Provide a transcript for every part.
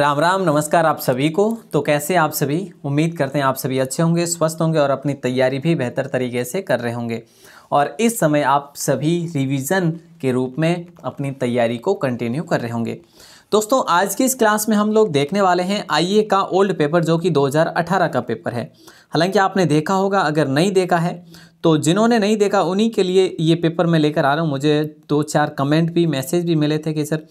राम राम नमस्कार आप सभी को तो कैसे आप सभी उम्मीद करते हैं आप सभी अच्छे होंगे स्वस्थ होंगे और अपनी तैयारी भी बेहतर तरीके से कर रहे होंगे और इस समय आप सभी रिवीजन के रूप में अपनी तैयारी को कंटिन्यू कर रहे होंगे दोस्तों आज की इस क्लास में हम लोग देखने वाले हैं आई का ओल्ड पेपर जो कि 2018 का पेपर है हालांकि आपने देखा होगा अगर नहीं देखा है तो जिन्होंने नहीं देखा उन्हीं के लिए ये पेपर मैं लेकर आ रहा हूँ मुझे दो चार कमेंट भी मैसेज भी मिले थे कि सर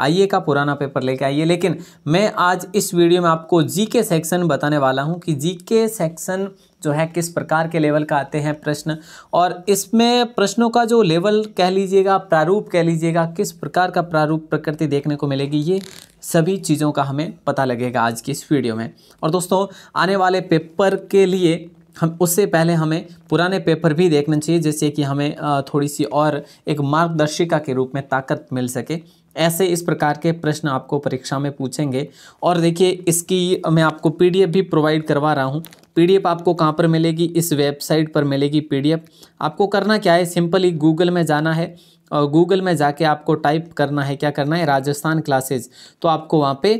आइए का पुराना पेपर लेके आइए लेकिन मैं आज इस वीडियो में आपको जी के सेक्शन बताने वाला हूँ कि जी के सेक्शन जो है किस प्रकार के लेवल का आते हैं प्रश्न और इसमें प्रश्नों का जो लेवल कह लीजिएगा प्रारूप कह लीजिएगा किस प्रकार का प्रारूप प्रकृति देखने को मिलेगी ये सभी चीज़ों का हमें पता लगेगा आज की इस वीडियो में और दोस्तों आने वाले पेपर के लिए हम उससे पहले हमें पुराने पेपर भी देखना चाहिए जिससे कि हमें थोड़ी सी और एक मार्गदर्शिका के रूप में ताकत मिल सके ऐसे इस प्रकार के प्रश्न आपको परीक्षा में पूछेंगे और देखिए इसकी मैं आपको पीडीएफ भी प्रोवाइड करवा रहा हूँ पीडीएफ आपको कहाँ पर मिलेगी इस वेबसाइट पर मिलेगी पीडीएफ आपको करना क्या है सिंपली गूगल में जाना है और गूगल में जाके आपको टाइप करना है क्या करना है राजस्थान क्लासेज तो आपको वहाँ पे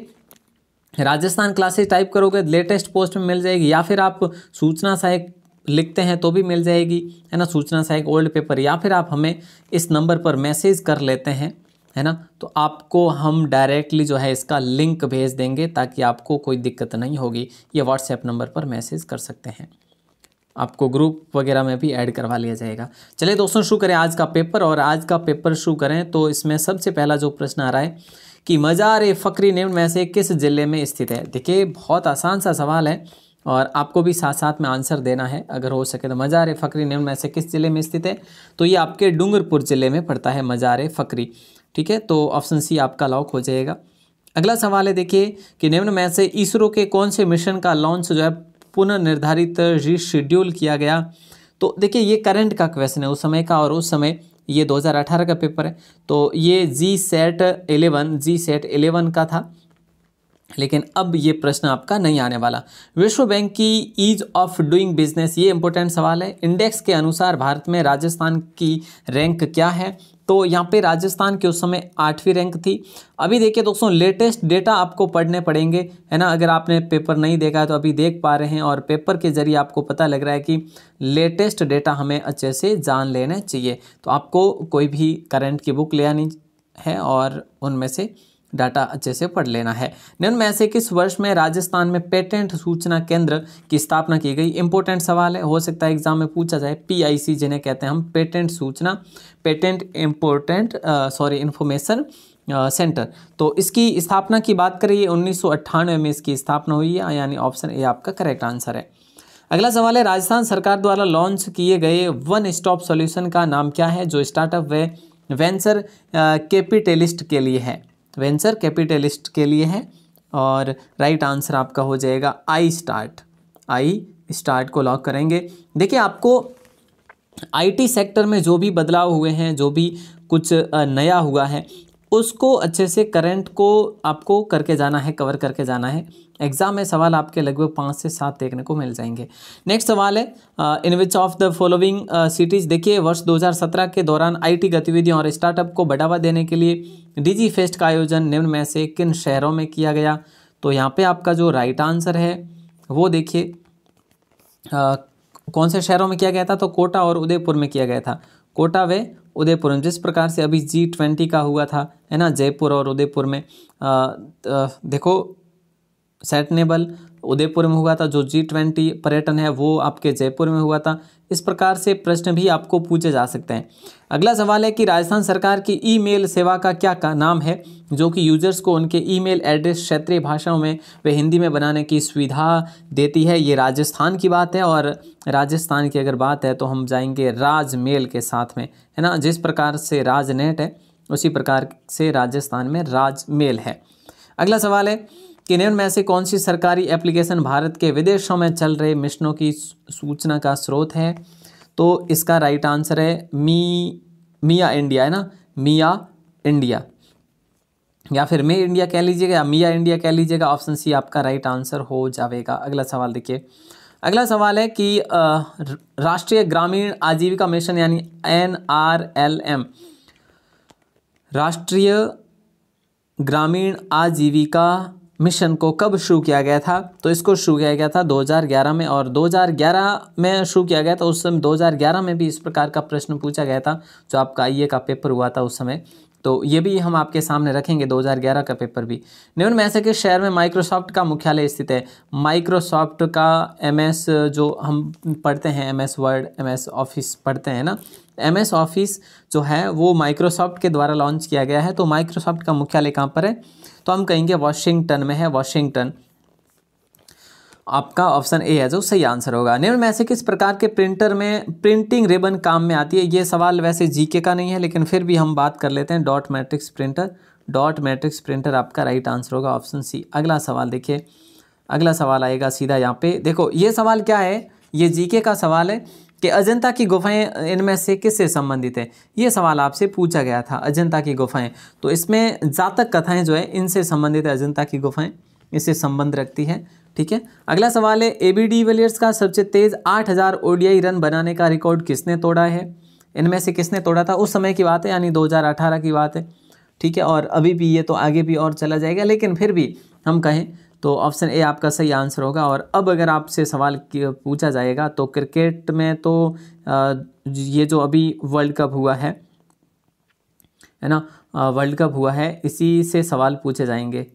राजस्थान क्लासेज टाइप करोगे लेटेस्ट पोस्ट में मिल जाएगी या फिर आप सूचना सहायक लिखते हैं तो भी मिल जाएगी है ना सूचना सहायक ओल्ड पेपर या फिर आप हमें इस नंबर पर मैसेज कर लेते हैं है ना तो आपको हम डायरेक्टली जो है इसका लिंक भेज देंगे ताकि आपको कोई दिक्कत नहीं होगी ये व्हाट्सएप नंबर पर मैसेज कर सकते हैं आपको ग्रुप वगैरह में भी ऐड करवा लिया जाएगा चलिए दोस्तों शुरू करें आज का पेपर और आज का पेपर शुरू करें तो इसमें सबसे पहला जो प्रश्न आ रहा है कि मज़ार ए फ़करी निम्न में से किस ज़िले में स्थित है देखिए बहुत आसान सा सवाल है और आपको भी साथ साथ में आंसर देना है अगर हो सके तो मज़ार ए फ़करी निम्न में से किस ज़िले में स्थित है तो ये आपके डूंगरपुर ज़िले में पड़ता है मज़ार ए फ़करी ठीक है तो ऑप्शन सी आपका लॉक हो जाएगा अगला सवाल है देखिए कि निम्न में से इसरो के कौन से मिशन का लॉन्च जो है पुनर्निर्धारित रीशेड्यूल किया गया तो देखिए ये करंट का क्वेश्चन है उस समय का और उस समय ये 2018 का पेपर है तो ये G set eleven G set eleven का था लेकिन अब ये प्रश्न आपका नहीं आने वाला विश्व बैंक की ईज ऑफ डूइंग बिजनेस ये इंपॉर्टेंट सवाल है इंडेक्स के अनुसार भारत में राजस्थान की रैंक क्या है तो यहाँ पे राजस्थान के उस समय आठवीं रैंक थी अभी देखिए दोस्तों लेटेस्ट डेटा आपको पढ़ने पड़ेंगे है ना अगर आपने पेपर नहीं देखा है तो अभी देख पा रहे हैं और पेपर के जरिए आपको पता लग रहा है कि लेटेस्ट डेटा हमें अच्छे से जान लेना चाहिए तो आपको कोई भी करंट की बुक ले आनी है और उनमें से डाटा अच्छे से पढ़ लेना है निम्न में से किस वर्ष में राजस्थान में पेटेंट सूचना केंद्र की स्थापना की गई इंपॉर्टेंट सवाल है हो सकता है एग्जाम में पूछा जाए पीआईसी जिन्हें कहते हैं हम पेटेंट सूचना patent important sorry information center तो इसकी स्थापना की बात करिए उन्नीस में इसकी स्थापना हुई है यानी ऑप्शन ए आपका करेक्ट आंसर है अगला सवाल है राजस्थान सरकार द्वारा लॉन्च किए गए वन स्टॉप सॉल्यूशन का नाम क्या है जो स्टार्टअप वे वेंचर कैपिटलिस्ट के लिए है वेंचर कैपिटलिस्ट के लिए है और राइट आंसर आपका हो जाएगा आई स्टार्ट आई स्टार्ट को लॉक करेंगे देखिए आपको आईटी सेक्टर में जो भी बदलाव हुए हैं जो भी कुछ नया हुआ है उसको अच्छे से करंट को आपको करके जाना है कवर करके जाना है एग्जाम में सवाल आपके लगभग पाँच से सात देखने को मिल जाएंगे नेक्स्ट सवाल है in which of the following cities देखिए वर्ष 2017 के दौरान आईटी गतिविधियों और स्टार्टअप को बढ़ावा देने के लिए डीजी फेस्ट का आयोजन निम्न में से किन शहरों में किया गया तो यहाँ पर आपका जो राइट आंसर है वो देखिए uh, कौन से शहरों में किया गया था तो कोटा और उदयपुर में किया गया था कोटा वे उदयपुर में जिस प्रकार से अभी जी ट्वेंटी का हुआ था है ना जयपुर और उदयपुर में आ, आ, देखो सेटनेबल उदयपुर में हुआ था जो जी ट्वेंटी पर्यटन है वो आपके जयपुर में हुआ था इस प्रकार से प्रश्न भी आपको पूछे जा सकते हैं अगला सवाल है कि राजस्थान सरकार की ईमेल सेवा का क्या का नाम है जो कि यूजर्स को उनके ईमेल एड्रेस क्षेत्रीय भाषाओं में वे हिंदी में बनाने की सुविधा देती है ये राजस्थान की बात है और राजस्थान की अगर बात है तो हम जाएंगे राजमेल के साथ में है ना जिस प्रकार से राजनेट है उसी प्रकार से राजस्थान में राजमेल है अगला सवाल है कि निम्न में से कौन सी सरकारी एप्लीकेशन भारत के विदेशों में चल रहे मिशनों की सूचना का स्रोत है तो इसका राइट आंसर है मी मिया इंडिया है ना मिया इंडिया या फिर मे इंडिया कह लीजिएगा या मिया इंडिया कह लीजिएगा ऑप्शन सी आपका राइट आंसर हो जाएगा अगला सवाल देखिए अगला सवाल है कि राष्ट्रीय ग्रामीण आजीविका मिशन यानी एन आर एल एम राष्ट्रीय ग्रामीण आजीविका मिशन को कब शुरू किया गया था तो इसको शुरू किया गया था 2011 में और 2011 में शुरू किया गया था उस समय 2011 में भी इस प्रकार का प्रश्न पूछा गया था जो आपका आई का पेपर हुआ था उस समय तो ये भी हम आपके सामने रखेंगे 2011 का पेपर भी न्यून मैसे के शहर में माइक्रोसॉफ्ट का मुख्यालय स्थित है माइक्रोसॉफ्ट का एमएस जो हम पढ़ते हैं एमएस वर्ड एमएस ऑफिस पढ़ते हैं ना एम एस ऑफिस जो है वो माइक्रोसॉफ्ट के द्वारा लॉन्च किया गया है तो माइक्रोसॉफ्ट का मुख्यालय कहाँ पर है तो हम कहेंगे वॉशिंगटन में है वॉशिंगटन आपका ऑप्शन ए है जो सही आंसर होगा निम्न में से किस प्रकार के प्रिंटर में प्रिंटिंग रिबन काम में आती है ये सवाल वैसे जीके का नहीं है लेकिन फिर भी हम बात कर लेते हैं dot matrix printer dot matrix printer आपका राइट आंसर होगा ऑप्शन सी अगला सवाल देखिए अगला सवाल आएगा सीधा यहाँ पे देखो ये सवाल क्या है ये जीके का सवाल है कि अजंता की गुफाएं इनमें से किससे संबंधित है ये सवाल आपसे पूछा गया था अजंता की गुफाएं तो इसमें जातक कथाएं जो है इनसे संबंधित है अजंता की गुफाएं इससे संबंध रखती है ठीक है अगला सवाल है ए बी डी विलियर्स का सबसे तेज़ आठ हज़ार आई रन बनाने का रिकॉर्ड किसने तोड़ा है इनमें से किसने तोड़ा था उस समय की बात है यानी 2018 की बात है ठीक है और अभी भी ये तो आगे भी और चला जाएगा लेकिन फिर भी हम कहें तो ऑप्शन ए आपका सही आंसर होगा और अब अगर आपसे सवाल पूछा जाएगा तो क्रिकेट में तो ये जो अभी वर्ल्ड कप हुआ है है ना वर्ल्ड कप हुआ है इसी से सवाल पूछे जाएंगे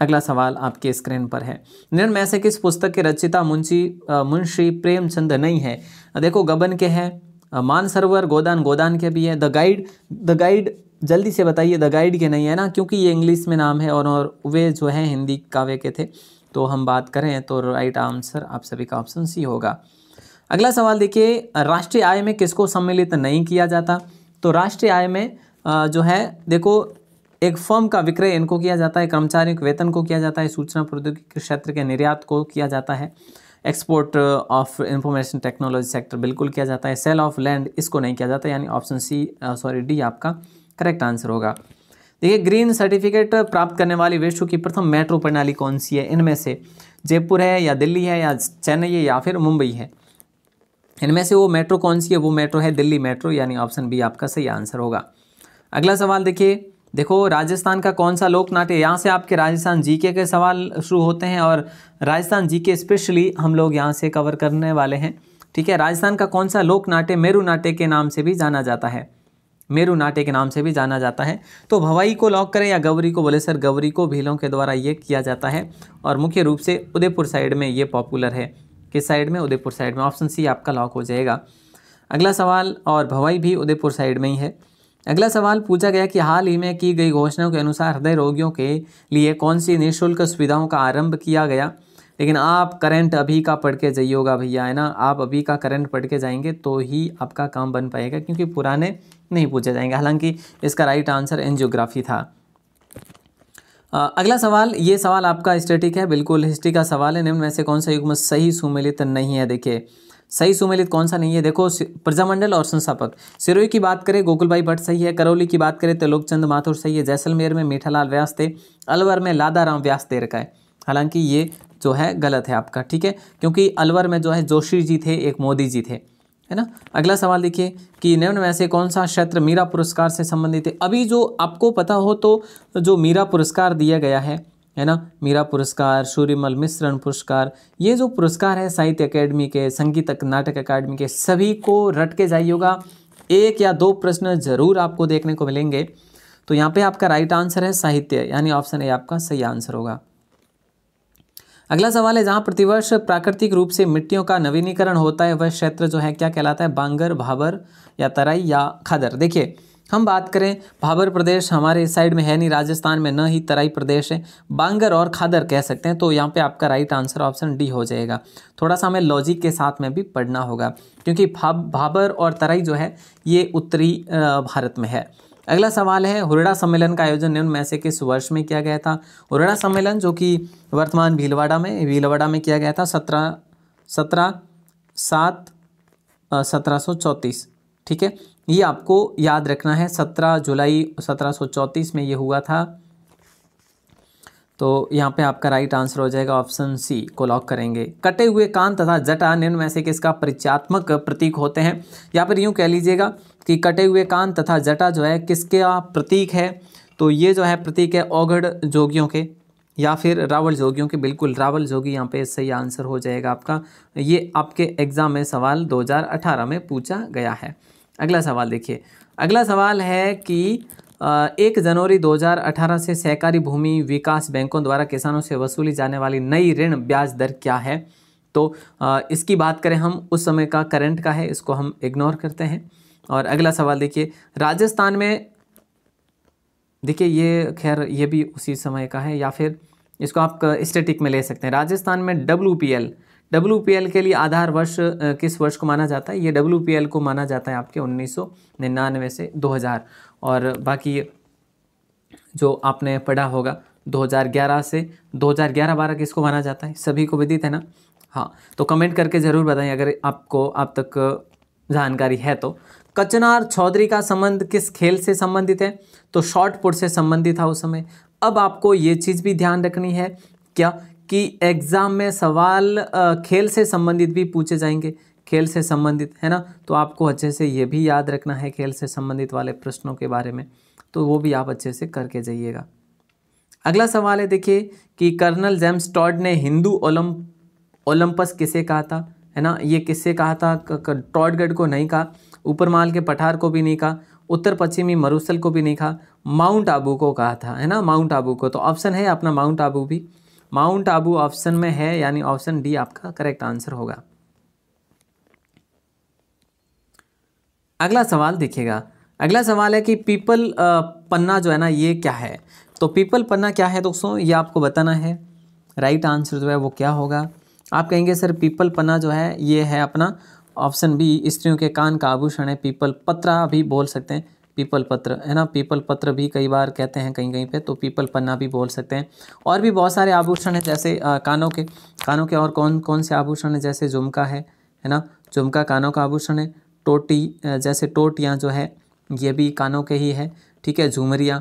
अगला सवाल आपके स्क्रीन पर है निर्णय में से किस पुस्तक के रचिता मुंशी मुंशी प्रेमचंद नहीं है देखो गबन के हैं मानसरोवर गोदान गोदान के भी है द गाइड द गाइड जल्दी से बताइए द गाइड के नहीं है ना क्योंकि ये इंग्लिश में नाम है और, और वे जो हैं हिंदी काव्य के थे तो हम बात करें तो राइट आंसर आप सभी का ऑप्शन सी होगा अगला सवाल देखिए राष्ट्रीय आय में किसको सम्मिलित नहीं किया जाता तो राष्ट्रीय आय में जो है देखो एक फर्म का विक्रय इनको किया जाता है कर्मचारियों के वेतन को किया जाता है सूचना प्रौद्योगिकी के क्षेत्र के निर्यात को किया जाता है export of information technology sector बिल्कुल किया जाता है सेल ऑफ लैंड इसको नहीं किया जाता यानी ऑप्शन सी सॉरी डी आपका करेक्ट आंसर होगा देखिए ग्रीन सर्टिफिकेट प्राप्त करने वाली विश्व की प्रथम मेट्रो प्रणाली कौन सी है इनमें से जयपुर है या दिल्ली है या चेन्नई है या फिर मुंबई है इनमें से वो मेट्रो कौन सी है वो मेट्रो है दिल्ली मेट्रो यानी ऑप्शन बी आपका सही आंसर होगा अगला सवाल देखिए देखो राजस्थान का कौन सा लोक नाट्य यहाँ से आपके राजस्थान जीके के सवाल शुरू होते हैं और राजस्थान जीके स्पेशली हम लोग यहाँ से कवर करने वाले हैं ठीक है राजस्थान का कौन सा लोक नाट्य मेरू नाट्य के नाम से भी जाना जाता है मेरू नाट्य के नाम से भी जाना जाता है तो भवाई को लॉक करें या गौरी को बोले सर गौरी को भीलों के द्वारा ये किया जाता है और मुख्य रूप से उदयपुर साइड में ये पॉपुलर है किस साइड में उदयपुर साइड में ऑप्शन सी आपका लॉक हो जाएगा अगला सवाल और भवाई भी उदयपुर साइड में ही है अगला सवाल पूछा गया कि हाल ही में की गई घोषणाओं के अनुसार हृदय रोगियों के लिए कौन सी निःशुल्क सुविधाओं का आरंभ किया गया लेकिन आप करंट अभी का पढ़ के जाइए होगा भैया है ना आप अभी का करंट पढ़ के जाएंगे तो ही आपका काम बन पाएगा क्योंकि पुराने नहीं पूछे जाएंगे हालांकि इसका राइट आंसर एनजियोग्राफी था अगला सवाल ये सवाल आपका स्टेटिक है बिल्कुल हिस्ट्री का सवाल है निम्न में से कौन सा युग्म सही सुमिलित नहीं है देखिए सही सुमेलित कौन सा नहीं है देखो प्रजामंडल और संस्थापक सिरोही की बात करें गोकुल भाई भट्ट सही है करौली की बात करें तो लोकचंद माथुर सही है जैसलमेर में मीठालाल व्यास थे अलवर में लादाराम व्यास दे रखा है हालांकि ये जो है गलत है आपका ठीक है क्योंकि अलवर में जो है जोशी जी थे एक मोदी जी थे है ना अगला सवाल देखिए कि निम्न में से कौन सा क्षेत्र मीरा पुरस्कार से संबंधित है अभी जो आपको पता हो तो जो मीरा पुरस्कार दिया गया है है ना मीरा पुरस्कार सूर्यमल मिश्रण पुरस्कार ये जो पुरस्कार है साहित्य अकेडमी के संगीत नाटक अकेडमी के सभी को रट के जाइएगा एक या दो प्रश्न जरूर आपको देखने को मिलेंगे तो यहाँ पे आपका राइट आंसर है साहित्य यानी ऑप्शन ए आपका सही आंसर होगा अगला सवाल है जहाँ प्रतिवर्ष प्राकृतिक रूप से मिट्टियों का नवीनीकरण होता है वह क्षेत्र जो है क्या कहलाता है बांगर भावर या तराई या खादर देखिए हम बात करें भाबर प्रदेश हमारे इस साइड में है नहीं राजस्थान में न ही तराई प्रदेश है बांगर और खादर कह सकते हैं तो यहाँ पे आपका राइट आंसर ऑप्शन डी हो जाएगा थोड़ा सा हमें लॉजिक के साथ में भी पढ़ना होगा क्योंकि भाबर और तराई जो है ये उत्तरी भारत में है अगला सवाल है हुरड़ा सम्मेलन का आयोजन निम्न में से किस वर्ष में किया गया था हुरड़ा सम्मेलन जो कि वर्तमान भीलवाड़ा में भीलवाड़ा में किया गया था सत्रह सत्रह सात सत्रह सौ चौंतीस ठीक है ये आपको याद रखना है सत्रह जुलाई सत्रह में ये हुआ था तो यहाँ पे आपका राइट आंसर हो जाएगा ऑप्शन सी को लॉक करेंगे कटे हुए कान तथा जटा निम्न में से किसका परिचयात्मक प्रतीक होते हैं या फिर यूँ कह लीजिएगा कि कटे हुए कान तथा जटा जो है किसका प्रतीक है तो ये जो है प्रतीक है ओगढ़ जोगियों के या फिर रावल जोगियों के बिल्कुल रावल जोगी यहाँ पे सही आंसर हो जाएगा आपका ये आपके एग्ज़ाम में सवाल 2018 में पूछा गया है अगला सवाल देखिए अगला सवाल है कि एक जनवरी 2018 से सहकारी भूमि विकास बैंकों द्वारा किसानों से वसूली जाने वाली नई ऋण ब्याज दर क्या है तो इसकी बात करें हम उस समय का करंट का है इसको हम इग्नोर करते हैं और अगला सवाल देखिए राजस्थान में देखिए ये खैर ये भी उसी समय का है या फिर इसको आप स्टेटिक में ले सकते हैं राजस्थान में डब्ल्यू डब्ल्यू के लिए आधार वर्ष किस वर्ष को माना जाता है ये डब्ल्यू को माना जाता है आपके उन्नीस से 2000 और बाकी जो आपने पढ़ा होगा 2011 से 2011-12 किसको माना जाता है सभी को विदित है ना हाँ तो कमेंट करके ज़रूर बताएं अगर आपको आप तक जानकारी है तो कचनार चौधरी का संबंध किस खेल से संबंधित है तो शॉर्ट पुट से संबंधित था उस समय अब आपको ये चीज़ भी ध्यान रखनी है क्या कि एग्ज़ाम में सवाल खेल से संबंधित भी पूछे जाएंगे खेल से संबंधित है ना तो आपको अच्छे से ये भी याद रखना है खेल से संबंधित वाले प्रश्नों के बारे में तो वो भी आप अच्छे से करके जाइएगा अगला सवाल है देखिए कि कर्नल जेम्स टॉड ने हिंदू ओलम ओलम्पस किसे कहा था है ना ये किससे कहा था टॉडगढ़ को नहीं कहा ऊपरमाल के पठार को भी नहीं कहा उत्तर पश्चिमी मरुसल को भी नहीं कहा माउंट आबू को कहा था है ना माउंट आबू को तो ऑप्शन है अपना माउंट आबू भी माउंट आबू ऑप्शन में है यानी ऑप्शन डी आपका करेक्ट आंसर होगा अगला सवाल देखिएगा अगला सवाल है कि पीपल पन्ना जो है ना ये क्या है तो पीपल पन्ना क्या है दोस्तों ये आपको बताना है राइट right आंसर जो है वो क्या होगा आप कहेंगे सर पीपल पन्ना जो है ये है अपना ऑप्शन बी स्त्रियों के कान का आभूषण है पीपल पत्रा भी बोल सकते हैं पीपल पत्र है ना पीपल पत्र भी कई बार कहते हैं कहीं कहीं पे तो पीपल पन्ना भी बोल सकते हैं और भी बहुत सारे आभूषण हैं जैसे आ, कानों के कानों के और कौन कौन से आभूषण हैं जैसे झुमका है है ना झुमका कानों का आभूषण है टोटी जैसे टोटियाँ जो है ये भी कानों के ही है ठीक है झूमरियाँ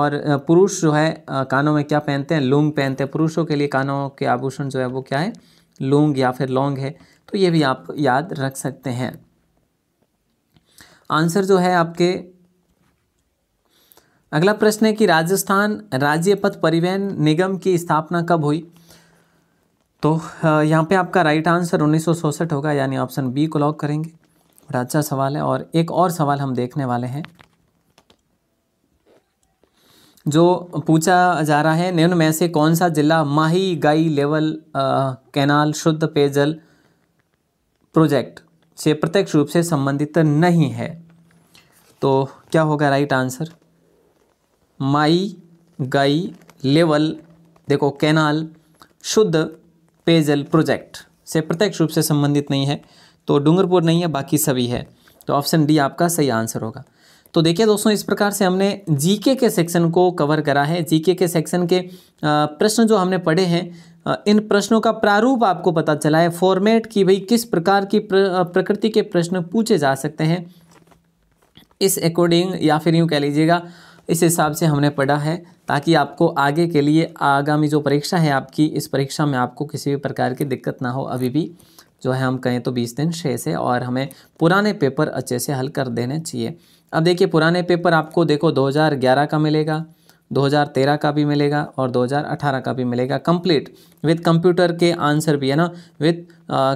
और पुरुष जो है कानों में क्या पहनते हैं लूंग पहनते हैं पुरुषों के लिए कानों के आभूषण जो है वो क्या है लूंग या फिर लौंग है तो ये भी आप याद रख सकते हैं आंसर जो है आपके अगला प्रश्न है कि राजस्थान राज्य पथ परिवहन निगम की स्थापना कब हुई तो यहाँ पे आपका राइट आंसर उन्नीस होगा यानी ऑप्शन बी को लॉक करेंगे बड़ा अच्छा सवाल है और एक और सवाल हम देखने वाले हैं जो पूछा जा रहा है निम्न में से कौन सा जिला माही गाई लेवल कैनाल शुद्ध पेयजल प्रोजेक्ट से प्रत्यक्ष रूप से संबंधित नहीं है तो क्या होगा राइट आंसर माई गई लेवल देखो कैनाल शुद्ध पेयजल प्रोजेक्ट से प्रत्यक्ष रूप से संबंधित नहीं है तो डूंगरपुर नहीं है बाकी सभी है तो ऑप्शन डी आपका सही आंसर होगा तो देखिए दोस्तों इस प्रकार से हमने जीके के सेक्शन को कवर करा है जीके के सेक्शन के प्रश्न जो हमने पढ़े हैं इन प्रश्नों का प्रारूप आपको पता चला है फॉर्मेट की भाई किस प्रकार की प्र, प्रकृति के प्रश्न पूछे जा सकते हैं इस अकॉर्डिंग या फिर यूँ कह लीजिएगा इस हिसाब से हमने पढ़ा है ताकि आपको आगे के लिए आगामी जो परीक्षा है आपकी इस परीक्षा में आपको किसी भी प्रकार की दिक्कत ना हो अभी भी जो है हम कहें तो बीस दिन शेष है और हमें पुराने पेपर अच्छे से हल कर देने चाहिए अब देखिए पुराने पेपर आपको देखो 2011 का मिलेगा 2013 का भी मिलेगा और 2018 का भी मिलेगा कंप्लीट विद कंप्यूटर के आंसर भी है ना विद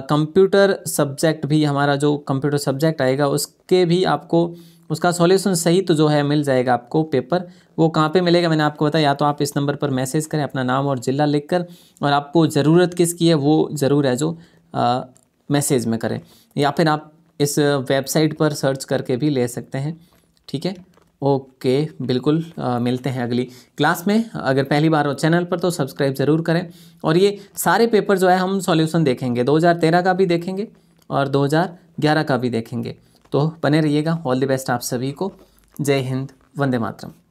कंप्यूटर सब्जेक्ट भी हमारा जो कंप्यूटर सब्जेक्ट आएगा उसके भी आपको उसका सॉल्यूशन सही तो जो है मिल जाएगा आपको पेपर वो कहाँ पे मिलेगा मैंने आपको बताया या तो आप इस नंबर पर मैसेज करें अपना नाम और ज़िला लिखकर और आपको ज़रूरत किसकी है वो ज़रूर है जो मैसेज में करें या फिर आप इस वेबसाइट पर सर्च करके भी ले सकते हैं ठीक है ओके बिल्कुल आ, मिलते हैं अगली क्लास में अगर पहली बार हो चैनल पर तो सब्सक्राइब ज़रूर करें और ये सारे पेपर जो है हम सॉल्यूशन देखेंगे 2013 का भी देखेंगे और 2011 का भी देखेंगे तो बने रहिएगा ऑल द बेस्ट आप सभी को जय हिंद वंदे मातरम